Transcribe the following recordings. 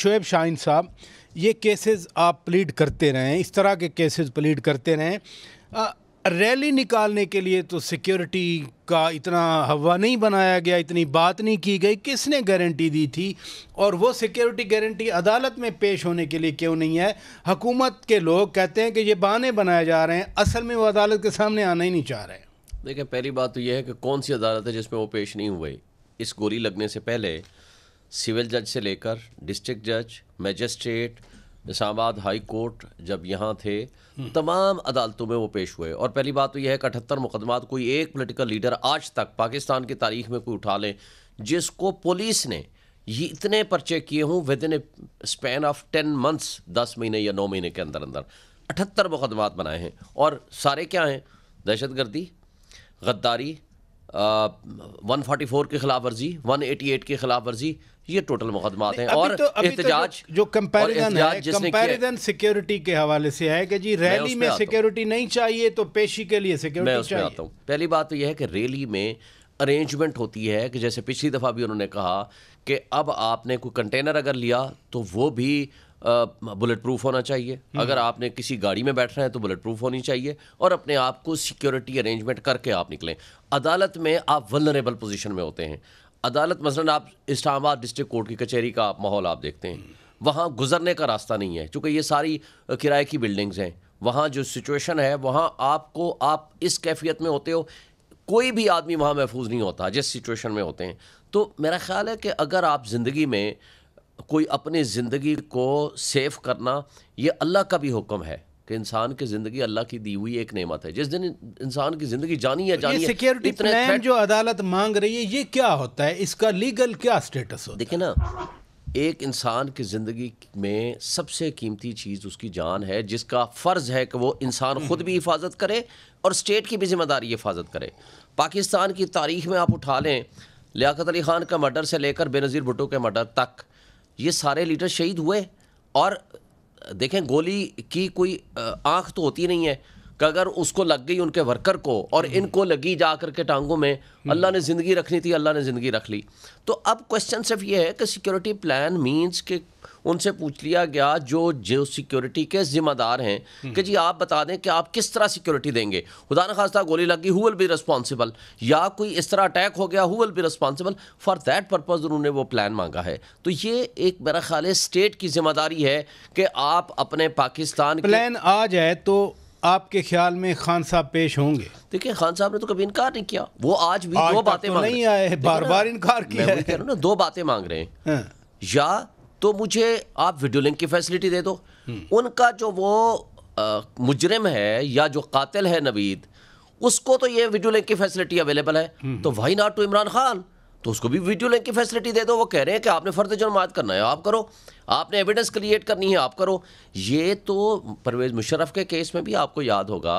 शुएब शाहिन साहब ये केसेस आप प्लीड करते रहें इस तरह के केसेस प्लीड करते रहें रैली निकालने के लिए तो सिक्योरिटी का इतना हवा नहीं बनाया गया इतनी बात नहीं की गई किसने गारंटी दी थी और वो सिक्योरिटी गारंटी अदालत में पेश होने के लिए क्यों नहीं है हकूमत के लोग कहते हैं कि ये बहाने बनाए जा रहे हैं असल में वो अदालत के सामने आना ही नहीं चाह रहे हैं देखें पहली बात तो यह है कि कौन सी अदालत है जिसमें वो पेश नहीं हुए इस गोली लगने से पहले सिविल जज से लेकर डिस्ट्रिक्ट जज मजिस्ट्रेट इस्लामाबाद हाई कोर्ट जब यहाँ थे हम्म। तमाम अदालतों में वो पेश हुए और पहली बात तो यह है कि अठहत्तर मुकदमात कोई एक पोलिटिकल लीडर आज तक पाकिस्तान की तारीख में कोई उठा लें जिसको पुलिस ने ये इतने पर्चे किए हों within a span of ten months दस महीने या नौ महीने के अंदर अंदर अठहत्तर मुकदमात बनाए हैं और सारे क्या हैं दहशत गर्दी गद्दारी वन फोर्टी फोर की खिलाफ वर्जी वन एटी एट की खिलाफ वर्जी ये टोटल मुकदमा है और तो, एहतजाज तो जो कंपैरिजन है कंपैरिजन सिक्योरिटी के हवाले से है कि जी रैली में सिक्योरिटी नहीं चाहिए तो पेशी के लिए सिक्योरिटी चाहिए आता हूँ पहली बात तो यह है कि रैली में अरेंजमेंट होती है कि जैसे पिछली दफ़ा भी उन्होंने कहा कि अब आपने कोई कंटेनर अगर लिया तो वो भी बुलेट प्रूफ होना चाहिए हम्म। अगर आपने किसी गाड़ी में बैठना है तो बुलेट प्रूफ होनी चाहिए और अपने आप को सिक्योरिटी अरेंजमेंट करके आप निकलें अदालत में आप वलरेबल पोजिशन में होते हैं अदालत मसलन आप इस्लामाबाद डिस्ट्रिक्ट कोर्ट की कचहरी का माहौल आप देखते हैं हम्म। वहाँ गुजरने का रास्ता नहीं है चूँकि ये सारी किराए की बिल्डिंग्स हैं वहाँ जो सिचुएशन है वहाँ आपको आप इस कैफियत में होते हो कोई भी आदमी वहाँ महफूज नहीं होता जिस सिचुएशन में होते हैं तो मेरा ख्याल है कि अगर आप ज़िंदगी में कोई अपनी ज़िंदगी को सेफ करना ये अल्लाह का भी हुक्म है कि इंसान की ज़िंदगी अल्लाह की दी हुई एक नेमत है जिस दिन इंसान की ज़िंदगी तो जानी है जानी सिक्योरिटी प्लान जो अदालत मांग रही है ये क्या होता है इसका लीगल क्या स्टेटस होता देखिए ना एक इंसान की ज़िंदगी में सबसे कीमती चीज़ उसकी जान है जिसका फ़र्ज़ है कि वो इंसान हम्म। ख़ुद भी हिफाजत करे और स्टेट की भी जिम्मेदारी हिफाजत करे पाकिस्तान की तारीख में आप उठा लें लियाकत अली ख़ान का मर्डर से लेकर बेनज़ीर भुटो के मर्डर तक ये सारे लीडर शहीद हुए और देखें गोली की कोई आंख तो होती नहीं है कि अगर उसको लग गई उनके वर्कर को और हम्म। इनको लगी जा कर के टांगों में हम्म। अल्लाह ने ज़िंदगी रखनी थी अल्लाह ने ज़िंदगी रख ली तो अब क्वेश्चन सिर्फ ये है कि सिक्योरिटी प्लान मीन्स के उनसे पूछ लिया गया जो जो सिक्योरिटी के जिम्मेदार हैं हम्म। कि जी आप बता दें कि आप किस तरह सिक्योरिटी देंगे खुदा न खास्ता गोली लगी हुल बी रिस्पॉन्सिबल या कोई इस तरह अटैक हो गया who'll be responsible for that purpose उन्होंने वो प्लान मांगा है तो ये एक मेरा ख्याल है स्टेट की जिम्मेदारी है कि आप अपने पाकिस्तान प्लान आ जाए तो आपके ख्याल में खान साहब पेश होंगे देखिए खान साहब ने तो कभी इनकार नहीं किया वो आज भी आज दो बातें तो मांग नहीं आए बार बार इनकार किया है ना दो बातें मांग रहे हैं हाँ। या तो मुझे आप वीडियो लिंक की फैसिलिटी दे दो उनका जो वो मुजरम है या जो कातिल है नवीद उसको तो ये वीडियो लिंक की फैसिलिटी अवेलेबल है हम्म। तो why not to Imran Khan तो उसको भी वीडियो लिंक की फैसिलिटी दे दो वो कह रहे हैं कि आपने फ़र्द जुर्मात करना है आप करो आपने एविडेंस क्रिएट करनी है आप करो ये तो परवेज़ मुशरफ के केस में भी आपको याद होगा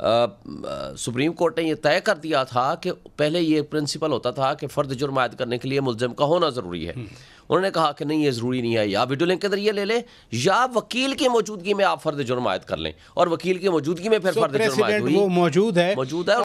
सुप्रीम कोर्ट ने यह तय कर दिया था कि पहले ये प्रिंसिपल होता था कि फ़र्द जुर्म आयद करने के लिए मुलजम का होना ज़रूरी है हम्म। उन्होंने कहा कि नहीं ये ज़रूरी नहीं है या वीडियो लिंक के जरिए ले लें या वकील की मौजूदगी में आप फ़र्द जुर्म आयद कर लें और वकील की मौजूदगी में फिर so, फ़र्द जुर्म आयद मौजूद है मौजूद है